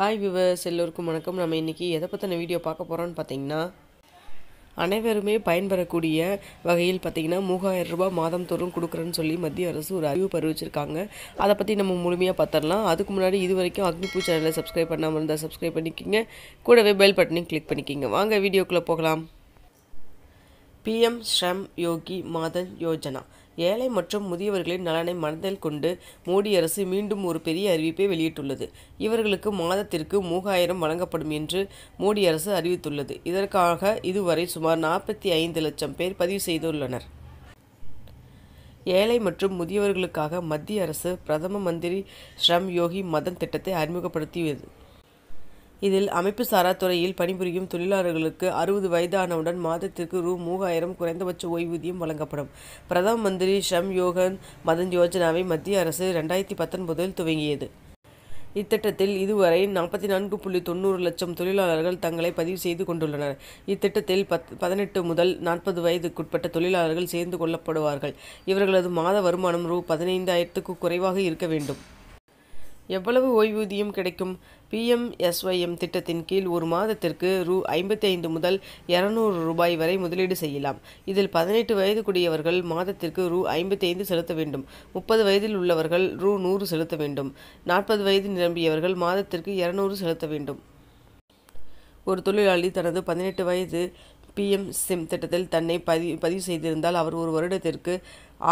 hi viewers எல்லோருக்கும் வணக்கம் நம்ம இன்றைக்கி எதை பற்றின வீடியோ பார்க்க போகிறோன்னு பார்த்தீங்கன்னா அனைவருமே பயன்பெறக்கூடிய வகையில் பார்த்திங்கன்னா மூவாயிரம் ரூபாய் மாதம் தோறும் கொடுக்குறேன்னு சொல்லி மத்திய அரசு ஒரு அறிவு பருவிச்சிருக்காங்க அதை பற்றி நம்ம முழுமையாக பார்த்துடலாம் அதுக்கு முன்னாடி இது வரைக்கும் அக்னிபூ சேனலை சப்ஸ்கிரைப் பண்ணாமல் இருந்தால் சப்ஸ்கிரைப் பண்ணிக்கிங்க கூடவே பெல் பட்டனையும் கிளிக் பண்ணிக்கிங்க வாங்க வீடியோக்குள்ளே போகலாம் பிஎம் ஸ்ரம் யோகி மாதன் யோஜனா ஏழை மற்றும் முதியவர்களின் நலனை மனதில் கொண்டு மோடி அரசு மீண்டும் ஒரு பெரிய அறிவிப்பை வெளியிட்டுள்ளது இவர்களுக்கு மாதத்திற்கு மூவாயிரம் வழங்கப்படும் என்று மோடி அரசு அறிவித்துள்ளது இதற்காக இதுவரை சுமார் நாற்பத்தி ஐந்து லட்சம் பேர் பதிவு செய்துள்ளனர் ஏழை மற்றும் முதியவர்களுக்காக மத்திய அரசு பிரதம மந்திரி ஸ்ரம் யோகி மதன் திட்டத்தை அறிமுகப்படுத்தியது இதில் சாரா துறையில் பணிபுரியும் தொழிலாளர்களுக்கு அறுபது வயதானவுடன் மாதத்திற்கு ரூ மூவாயிரம் குறைந்தபட்ச ஓய்வூதியம் வழங்கப்படும் பிரதம மந்திரி ஷம் யோகன் மதன் யோஜனாவை மத்திய அரசு ரெண்டாயிரத்தி பத்தொன்பதில் துவங்கியது இத்திட்டத்தில் இதுவரை நாற்பத்தி நான்கு புள்ளி தொண்ணூறு லட்சம் தொழிலாளர்கள் தங்களை பதிவு செய்து கொண்டுள்ளனர் இத்திட்டத்தில் பத் பதினெட்டு முதல் நாற்பது வயதுக்குட்பட்ட தொழிலாளர்கள் சேர்ந்து கொள்ளப்படுவார்கள் இவர்களது மாத வருமானம் ரூ பதினைந்தாயிரத்துக்கு குறைவாக இருக்க வேண்டும் எவ்வளவு ஓய்வூதியம் கிடைக்கும் பிஎம்எஸ்ஒய்எம் திட்டத்தின் கீழ் ஒரு மாதத்திற்கு ரூ ஐம்பத்தி ஐந்து முதல் இரநூறு ரூபாய் வரை முதலீடு செய்யலாம் இதில் பதினெட்டு வயது கூடியவர்கள் மாதத்திற்கு ரூ ஐம்பத்தி ஐந்து செலுத்த வேண்டும் முப்பது வயதில் உள்ளவர்கள் ரூ நூறு செலுத்த வேண்டும் நாற்பது வயது நிரம்பியவர்கள் மாதத்திற்கு இரநூறு செலுத்த வேண்டும் ஒரு தொழிலாளி தனது பதினெட்டு வயது பிஎம் சிம் திட்டத்தில் தன்னை பதி பதிவு செய்திருந்தால் அவர் ஒரு வருடத்திற்கு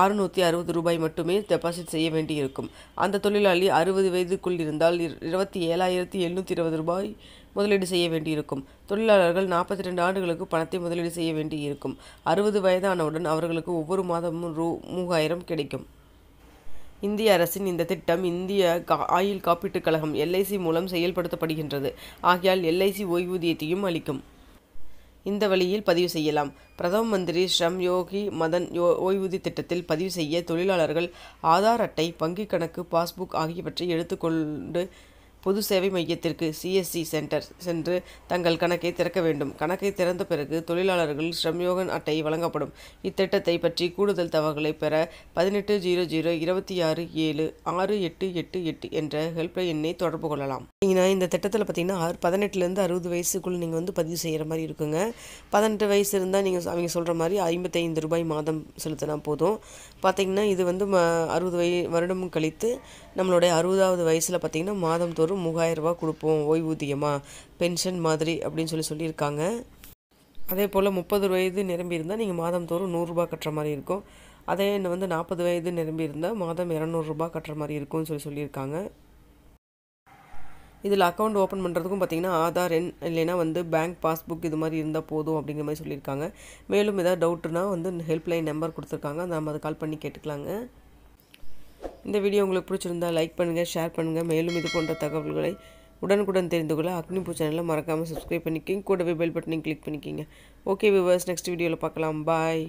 அறுநூற்றி அறுபது ரூபாய் மட்டுமே டெபாசிட் செய்ய வேண்டியிருக்கும் அந்த தொழிலாளி அறுபது வயதுக்குள் இருந்தால் இருபத்தி ஏழாயிரத்தி எழுநூற்றி இருபது ரூபாய் முதலீடு செய்ய வேண்டியிருக்கும் தொழிலாளர்கள் நாற்பத்தி ரெண்டு ஆண்டுகளுக்கு பணத்தை முதலீடு செய்ய வேண்டியிருக்கும் அறுபது வயதானவுடன் அவர்களுக்கு ஒவ்வொரு மாதமும் ரூ மூவாயிரம் கிடைக்கும் இந்திய அரசின் இந்த திட்டம் இந்திய ஆயுள் காப்பீட்டுக் கழகம் எல்ஐசி மூலம் செயல்படுத்தப்படுகின்றது ஆகையால் எல்ஐசி ஓய்வூதியத்தையும் அளிக்கும் இந்த வழியில் பதிவு செய்யலாம் பிரதம மந்திரி ஸ்ரம் யோகி மதன் யோ ஓய்வூதிய திட்டத்தில் பதிவு செய்ய தொழிலாளர்கள் ஆதார் அட்டை வங்கிக் கணக்கு பாஸ்புக் ஆகியவற்றை எடுத்துக்கொண்டு பொது சேவை மையத்திற்கு சிஎஸ்சி சென்டர் சென்று தங்கள் கணக்கை திறக்க வேண்டும் கணக்கை திறந்த பிறகு தொழிலாளர்கள் ஸ்ரம்யோகன் அட்டை வழங்கப்படும் இத்திட்டத்தை பற்றி கூடுதல் தகவல்களை பெற பதினெட்டு ஜீரோ ஜீரோ இருபத்தி ஆறு ஏழு ஆறு எட்டு எட்டு எட்டு என்ற ஹெல்ப்லைன் எண்ணை தொடர்பு கொள்ளலாம் நீங்கள் இந்த திட்டத்தில் பார்த்தீங்கன்னா பதினெட்டுலேருந்து அறுபது வயசுக்குள்ளே நீங்கள் வந்து பதிவு செய்கிற மாதிரி இருக்குங்க பதினெட்டு வயசு இருந்தால் நீங்கள் அவங்க சொல்கிற மாதிரி ஐம்பத்தைந்து ரூபாய் மாதம் செலுத்தினா போதும் பார்த்தீங்கன்னா இது வந்து ம அறுபது வய வருடம் கழித்து நம்மளுடைய அறுபதாவது வயசில் பார்த்திங்கன்னா மாதம் தோறும் வெறும் மூவாயிரரூபா கொடுப்போம் ஓய்வூதியமாக பென்ஷன் மாதிரி அப்படின்னு சொல்லி சொல்லியிருக்காங்க அதே போல் முப்பது வயது நிரம்பியிருந்தால் நீங்கள் தோறும் நூறுரூபா கட்டுற மாதிரி இருக்கும் அதே என்ன வந்து நாற்பது வயது நிரம்பியிருந்தால் மாதம் இரநூறுபா கட்டுற மாதிரி இருக்கும்னு சொல்லி சொல்லியிருக்காங்க இதில் அக்கௌண்ட் ஓப்பன் பண்ணுறதுக்கும் பார்த்திங்கன்னா ஆதார் எண் இல்லைனா வந்து பேங்க் பாஸ்புக் இது மாதிரி இருந்தால் போதும் அப்படிங்கிற மாதிரி சொல்லியிருக்காங்க மேலும் ஏதாவது டவுட்டுனா வந்து ஹெல்ப்லைன் நம்பர் கொடுத்துருக்காங்க அந்த நம்ம அதை கால் பண்ணி கேட்டுக்கலாங்க இந்த வீடியோ உங்களுக்கு பிடிச்சிருந்தால் லைக் பண்ணுங்கள் ஷேர் பண்ணுங்கள் மேலும் இது போன்ற தகவல்களை உடனுக்குடன் தெரிந்து கொள்ள அக்னிபூ சேனலில் மறக்காமல் சப்ஸ்கிரைப் பண்ணிக்கிங்க கூடவே பெல் பட்டனையும் கிளிக் பண்ணிக்கிங்க ஓகே விவர்ஸ் நெக்ஸ்ட் வீடியோவில் பார்க்கலாம் பாய்